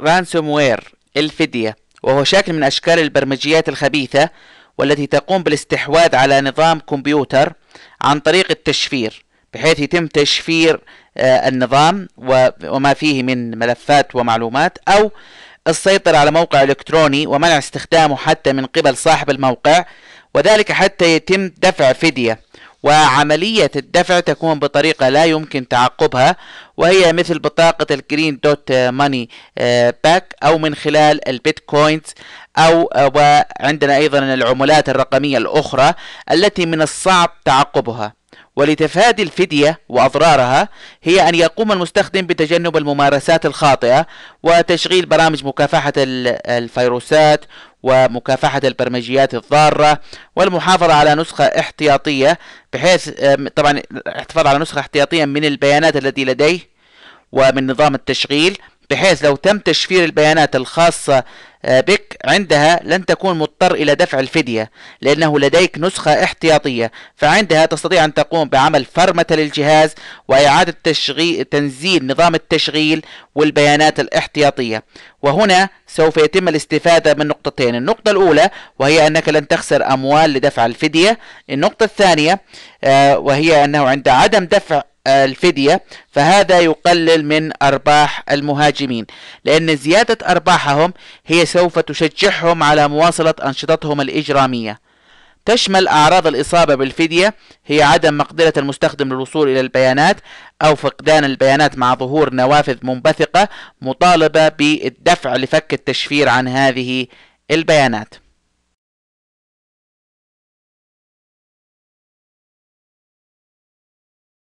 رانسوم وير الفدية وهو شكل من أشكال البرمجيات الخبيثة والتي تقوم بالاستحواذ على نظام كمبيوتر عن طريق التشفير بحيث يتم تشفير آه، النظام وما فيه من ملفات ومعلومات أو السيطرة على موقع إلكتروني ومنع استخدامه حتى من قبل صاحب الموقع وذلك حتى يتم دفع فدية وعملية الدفع تكون بطريقة لا يمكن تعقبها وهي مثل بطاقة الجرين دوت ماني باك أو من خلال البيتكوينز أو آه، وعندنا أيضا العملات الرقمية الأخرى التي من الصعب تعقبها ولتفادي الفدية وأضرارها هي أن يقوم المستخدم بتجنب الممارسات الخاطئة وتشغيل برامج مكافحة الفيروسات ومكافحة البرمجيات الضارة والمحافظة على نسخة احتياطية بحيث آه، طبعا احتفاظ على نسخة احتياطية من البيانات التي لديه ومن نظام التشغيل بحيث لو تم تشفير البيانات الخاصة آه، بك عندها لن تكون مضطر إلى دفع الفدية لأنه لديك نسخة احتياطية فعندها تستطيع أن تقوم بعمل فرمة للجهاز وإعادة تشغيل تنزيل نظام التشغيل والبيانات الاحتياطية وهنا سوف يتم الاستفادة من نقطتين النقطة الأولى وهي أنك لن تخسر أموال لدفع الفدية النقطة الثانية آه، وهي أنه عند عدم دفع آه، الفدية فهذا يقلل من أرباح المهاجمين لأن زيادة أرباحهم هي سوف تشجعهم على مواصلة أنشطتهم الإجرامية تشمل أعراض الإصابة بالفدية هي عدم مقدرة المستخدم للوصول إلى البيانات أو فقدان البيانات مع ظهور نوافذ منبثقة مطالبة بالدفع لفك التشفير عن هذه البيانات